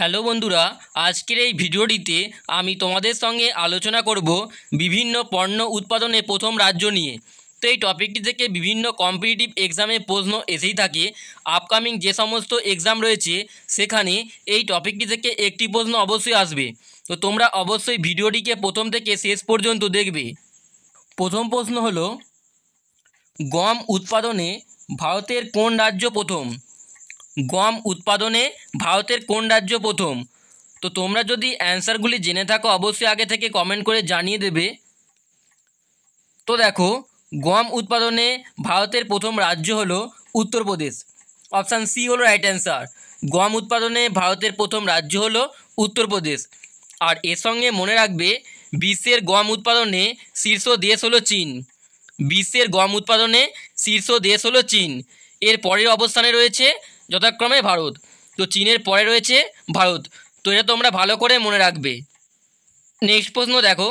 hello বন্ধুরা আজকের এই ভিডিওটিতে আমি তোমাদের সঙ্গে আলোচনা করব বিভিন্ন পণ্য উৎপাদনে প্রথম রাজ্য নিয়ে তো এই টপিকটি থেকে বিভিন্ন কম্পিটিটিভ এক্সামে প্রশ্ন এসেই থাকে আপকামিং যে সমস্ত এক্সাম রয়েছে সেখানে এই টপিকটি থেকে একটি প্রশ্ন অবশ্যই আসবে তো তোমরা অবশ্যই ভিডিওটিকে প্রথম থেকে শেষ পর্যন্ত দেখবে প্রথম প্রশ্ন হলো গম উৎপাদনে ভারতের কোন রাজ্য প্রথম গম উৎপাদনে ভারতের কোন রাজ্য প্রথম তো তোমরা যদি অ্যান্সারগুলি জেনে থাকো অবশ্যই আগে থেকে কমেন্ট করে জানিয়ে দেবে তো দেখো গম উৎপাদনে ভারতের প্রথম রাজ্য হল উত্তরপ্রদেশ অপশান সি হলো রাইট অ্যান্সার গম উৎপাদনে ভারতের প্রথম রাজ্য হল উত্তরপ্রদেশ আর এর সঙ্গে মনে রাখবে বিশ্বের গম উৎপাদনে শীর্ষ দেশ হলো চীন বিশ্বের গম উৎপাদনে শীর্ষ দেশ হলো চীন এর পরের অবস্থানে রয়েছে যথাক্রমে ভারত তো চীনের পরে রয়েছে ভারত তো এটা তোমরা ভালো করে মনে রাখবে নেক্সট প্রশ্ন দেখো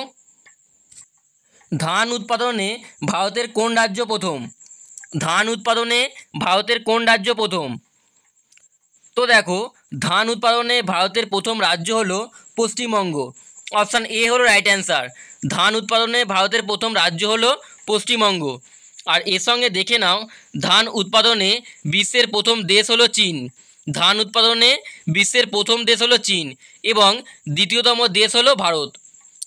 ধান উৎপাদনে ভারতের কোন রাজ্য প্রথম ধান উৎপাদনে ভারতের কোন রাজ্য প্রথম তো দেখো ধান উৎপাদনে ভারতের প্রথম রাজ্য হলো পশ্চিমবঙ্গ অপশান এ হলো রাইট অ্যান্সার ধান উৎপাদনে ভারতের প্রথম রাজ্য হলো পশ্চিমবঙ্গ আর এর সঙ্গে দেখে নাও ধান উৎপাদনে বিশ্বের প্রথম দেশ হলো চীন ধান উৎপাদনে বিশ্বের প্রথম দেশ হলো চীন এবং দ্বিতীয়তম দেশ হলো ভারত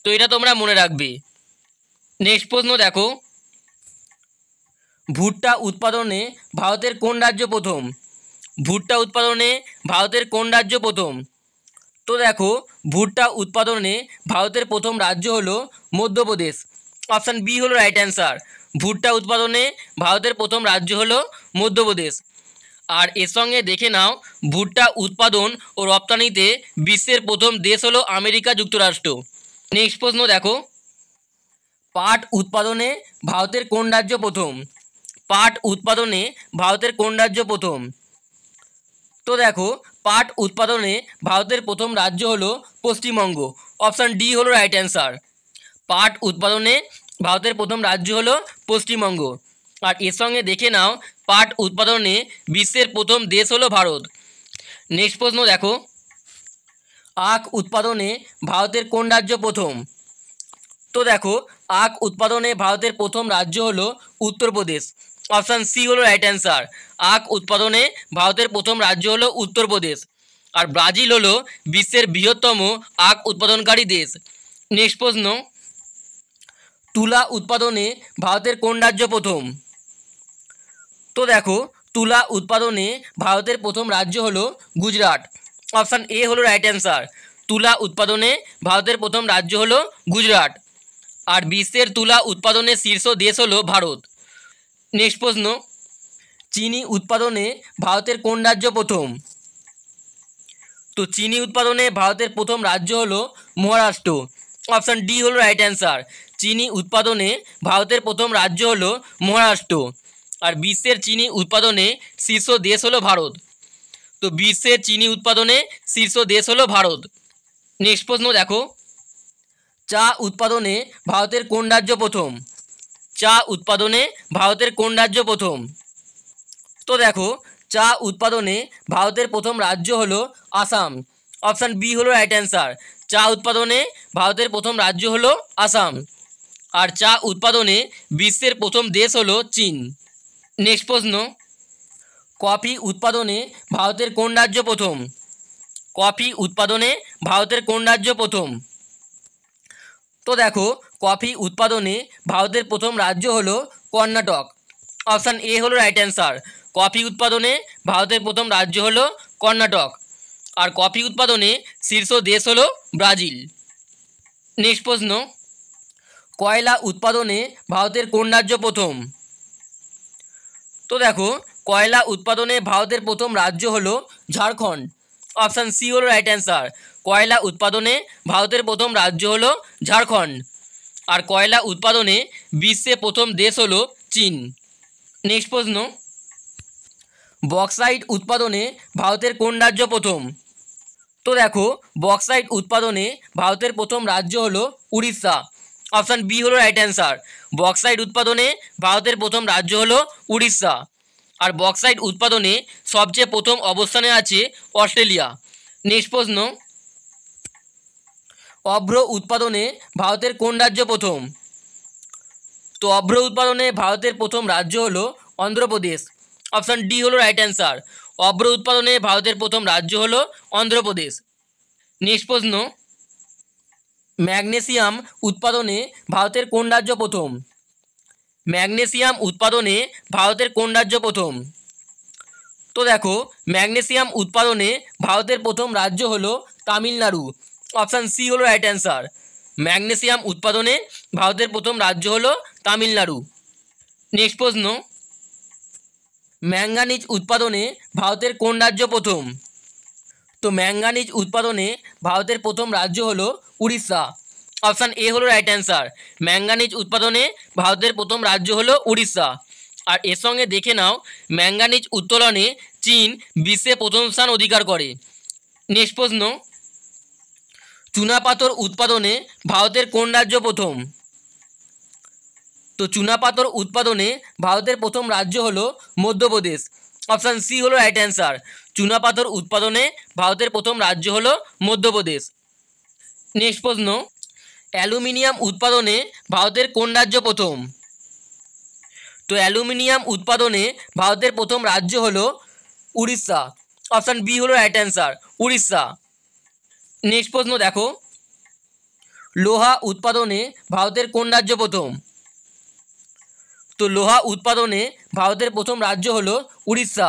তো এটা তোমরা মনে রাখবে নেক্সট প্রশ্ন দেখো ভুট্টা উৎপাদনে ভারতের কোন রাজ্য প্রথম ভুট্টা উৎপাদনে ভারতের কোন রাজ্য প্রথম তো দেখো ভুট্টা উৎপাদনে ভারতের প্রথম রাজ্য হলো মধ্যপ্রদেশ অপশান বি হলো রাইট অ্যান্সার ভুট্টা উৎপাদনে ভারতের প্রথম রাজ্য হল মধ্যপ্রদেশ আর এর সঙ্গে দেখে নাও ভুট্টা উৎপাদন ও রপ্তানিতে বিশ্বের প্রথম দেশ হলো আমেরিকা যুক্তরাষ্ট্র নেক্সট প্রশ্ন দেখো পাট উৎপাদনে ভারতের কোন রাজ্য প্রথম পাট উৎপাদনে ভারতের কোন রাজ্য প্রথম তো দেখো পাট উৎপাদনে ভারতের প্রথম রাজ্য হলো পশ্চিমবঙ্গ অপশান ডি হলো রাইট অ্যান্সার পাট উৎপাদনে ভারতের প্রথম রাজ্য হলো পশ্চিমবঙ্গ আর এর সঙ্গে দেখে নাও পাট উৎপাদনে বিশ্বের প্রথম দেশ হলো ভারত নেক্সট প্রশ্ন দেখো আখ উৎপাদনে ভারতের কোন রাজ্য প্রথম তো দেখো আখ উৎপাদনে ভারতের প্রথম রাজ্য হলো উত্তরপ্রদেশ অপশান সি হলো রাইট অ্যান্সার আখ উৎপাদনে ভারতের প্রথম রাজ্য হলো উত্তরপ্রদেশ আর ব্রাজিল হলো বিশ্বের বৃহত্তম আখ উৎপাদনকারী দেশ নেক্সট প্রশ্ন তুলা উৎপাদনে ভারতের কোন রাজ্য প্রথম তো দেখো তুলা উৎপাদনে ভারতের প্রথম রাজ্য হলো গুজরাট অপশান এ হলো রাইট অ্যান্সার তুলা উৎপাদনে ভারতের প্রথম রাজ্য হলো গুজরাট আর বিশ্বের তুলা উৎপাদনে শীর্ষ দেশ হলো ভারত নেক্সট প্রশ্ন চিনি উৎপাদনে ভারতের কোন রাজ্য প্রথম তো চিনি উৎপাদনে ভারতের প্রথম রাজ্য হলো মহারাষ্ট্র অপশান ডি হলো রাইট অ্যান্সার চিনি উৎপাদনে ভারতের প্রথম রাজ্য হলো মহারাষ্ট্র আর বিশ্বের চিনি উৎপাদনে শীর্ষ দেশ হলো ভারত তো বিশ্বের চিনি উৎপাদনে শীর্ষ দেশ হলো ভারত নেক্সট প্রশ্ন দেখো চা উৎপাদনে ভারতের কোন রাজ্য প্রথম চা উৎপাদনে ভারতের কোন রাজ্য প্রথম তো দেখো চা উৎপাদনে ভারতের প্রথম রাজ্য হলো আসাম অপশান বি হলো রাইট অ্যান্সার চা উৎপাদনে ভারতের প্রথম রাজ্য হল আসাম আর চা উৎপাদনে বিশ্বের প্রথম দেশ হলো চীন নেক্সট প্রশ্ন কফি উৎপাদনে ভারতের কোন রাজ্য প্রথম কফি উৎপাদনে ভারতের কোন রাজ্য প্রথম তো দেখো কফি উৎপাদনে ভারতের প্রথম রাজ্য হলো কর্ণাটক অপশান এ হলো রাইট অ্যান্সার কফি উৎপাদনে ভারতের প্রথম রাজ্য হলো কর্ণাটক আর কফি উৎপাদনে শীর্ষ দেশ হলো ব্রাজিল নেক্সট প্রশ্ন কয়লা উৎপাদনে ভারতের কোন রাজ্য প্রথম তো দেখো কয়লা উৎপাদনে ভারতের প্রথম রাজ্য হল ঝাড়খণ্ড অপশান সি হল রাইট অ্যান্সার কয়লা উৎপাদনে ভারতের প্রথম রাজ্য হল ঝাড়খণ্ড আর কয়লা উৎপাদনে বিশ্বে প্রথম দেশ হল চীন নেক্সট প্রশ্ন বক্সাইট উৎপাদনে ভারতের কোন রাজ্য প্রথম তো দেখো বক্সাইট উৎপাদনে ভারতের প্রথম রাজ্য হলো উড়িষ্যা অপশান বি হলো রাইট অ্যান্সার বক্সাইট উৎপাদনে ভারতের প্রথম রাজ্য হলো উড়িষ্যা আর বক্সাইট উৎপাদনে সবচেয়ে প্রথম অবস্থানে আছে অস্ট্রেলিয়া নেক্সট প্রশ্ন অভ্র উৎপাদনে ভারতের কোন রাজ্য প্রথম তো অভ্র উৎপাদনে ভারতের প্রথম রাজ্য হলো অন্ধ্রপ্রদেশ অপশান ডি হলো রাইট অ্যান্সার অভ্র উৎপাদনে ভারতের প্রথম রাজ্য হল অন্ধ্রপ্রদেশ নেক্সট প্রশ্ন ম্যাগনেসিয়াম উৎপাদনে ভারতের কোন রাজ্য প্রথম ম্যাগনেসিয়াম উৎপাদনে ভারতের কোন রাজ্য প্রথম তো দেখো ম্যাগনেসিয়াম উৎপাদনে ভারতের প্রথম রাজ্য হল তামিলনাড়ু অপশান সি হলো রাইট অ্যান্সার ম্যাগনেসিয়াম উৎপাদনে ভারতের প্রথম রাজ্য হল তামিলনাড়ু নেক্সট প্রশ্ন ম্যাঙ্গানিজ উৎপাদনে ভারতের কোন রাজ্য প্রথম তো ম্যাঙ্গানিজ উৎপাদনে ভারতের প্রথম রাজ্য হলো উড়িষ্যা অপশান এ হলো রাইট অ্যান্সার ম্যাঙ্গানিজ উৎপাদনে ভারতের প্রথম রাজ্য হলো উড়িষ্যা আর এর সঙ্গে দেখে নাও ম্যাঙ্গানিজ উত্তোলনে চীন বিশ্বে প্রথম স্থান অধিকার করে নেক্সট প্রশ্ন চুনাপাথর উৎপাদনে ভারতের কোন রাজ্য প্রথম তো চুনাপাথর উৎপাদনে ভারতের প্রথম রাজ্য হলো মধ্যপ্রদেশ অপশান সি হলো রাইট অ্যান্সার চুনাপাথর উৎপাদনে ভারতের প্রথম রাজ্য হলো মধ্যপ্রদেশ নেক্সট প্রশ্ন অ্যালুমিনিয়াম উৎপাদনে ভারতের কোন রাজ্য প্রথম তো অ্যালুমিনিয়াম উৎপাদনে ভারতের প্রথম রাজ্য হলো উড়িষ্যা অপশান বি হলো রাইট অ্যান্সার উড়িষ্যা নেক্সট প্রশ্ন দেখো লোহা উৎপাদনে ভারতের কোন রাজ্য প্রথম তো লোহা উৎপাদনে ভারতের প্রথম রাজ্য হলো উড়িষ্যা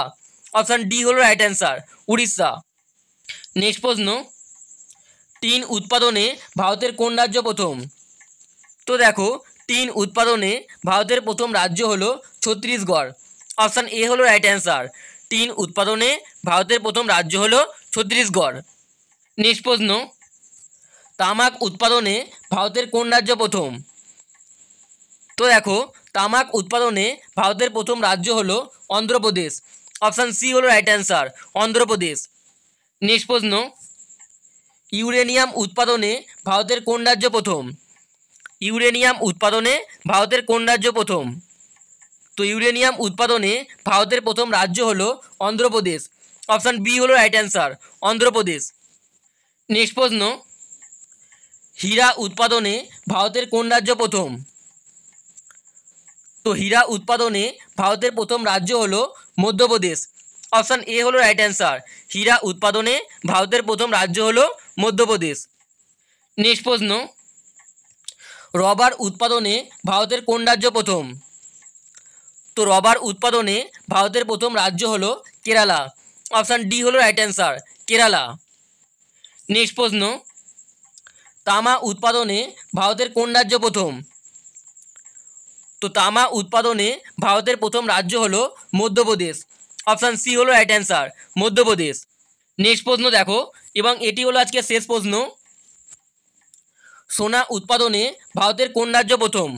অপশান ডি হলো রাইট অ্যান্সার উড়িষ্যা নেক্সট প্রশ্ন টিন উৎপাদনে ভারতের কোন রাজ্য প্রথম তো দেখো টিন উৎপাদনে ভারতের প্রথম রাজ্য হলো ছত্তিশগড় অপশান এ হলো রাইট অ্যান্সার টিন উৎপাদনে ভারতের প্রথম রাজ্য হলো ছত্তিশগড় নেক্সট প্রশ্ন তামাক উৎপাদনে ভারতের কোন রাজ্য প্রথম তো দেখো তামাক উৎপাদনে ভারতের প্রথম রাজ্য হলো অন্ধ্রপ্রদেশ অপশান সি হলো রাইট অ্যান্সার অন্ধ্রপ্রদেশ নেক্সট প্রশ্ন ইউরেনিয়াম উৎপাদনে ভারতের কোন রাজ্য প্রথম ইউরেনিয়াম উৎপাদনে ভারতের কোন রাজ্য প্রথম তো ইউরেনিয়াম উৎপাদনে ভারতের প্রথম রাজ্য হলো অন্ধ্রপ্রদেশ অপশান বি হলো রাইট অ্যান্সার অন্ধ্রপ্রদেশ নেক্সট প্রশ্ন হীরা উৎপাদনে ভারতের কোন রাজ্য প্রথম তো হীরা উৎপাদনে ভারতের প্রথম রাজ্য হল মধ্যপ্রদেশ অপশান এ হলো রাইট অ্যান্সার হীরা উৎপাদনে ভারতের প্রথম রাজ্য হল মধ্যপ্রদেশ নেক্সট প্রশ্ন রবার উৎপাদনে ভারতের কোন রাজ্য প্রথম তো রবার উৎপাদনে ভারতের প্রথম রাজ্য হল কেরালা অপশান ডি হলো রাইট অ্যান্সার কেরালা নেক্সট প্রশ্ন তামা উৎপাদনে ভারতের কোন রাজ্য প্রথম তো তামা উৎপাদনে ভারতের প্রথম রাজ্য হলো মধ্যপ্রদেশ অপশান সি হলো রাইট অ্যান্সার মধ্যপ্রদেশ নেক্সট প্রশ্ন দেখো এবং এটি হলো আজকে শেষ প্রশ্ন সোনা উৎপাদনে ভারতের কোন রাজ্য প্রথম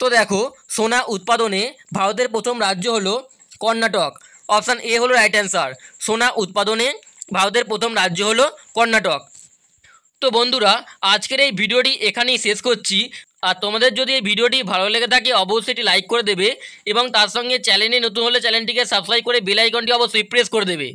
তো দেখো সোনা উৎপাদনে ভারতের প্রথম রাজ্য হলো কর্ণাটক অপশান এ হলো রাইট অ্যান্সার সোনা উৎপাদনে ভারতের প্রথম রাজ্য হলো কর্ণাটক তো বন্ধুরা আজকের এই ভিডিওটি এখানেই শেষ করছি আর তোমাদের যদি এই ভিডিওটি ভালো লেগে থাকে অবশ্যই এটি লাইক করে দেবে এবং তার সঙ্গে চ্যানেলে নতুন হলে চ্যানেলটিকে সাবস্ক্রাইব করে বেলাইকনটি অবশ্যই প্রেস করে দেবে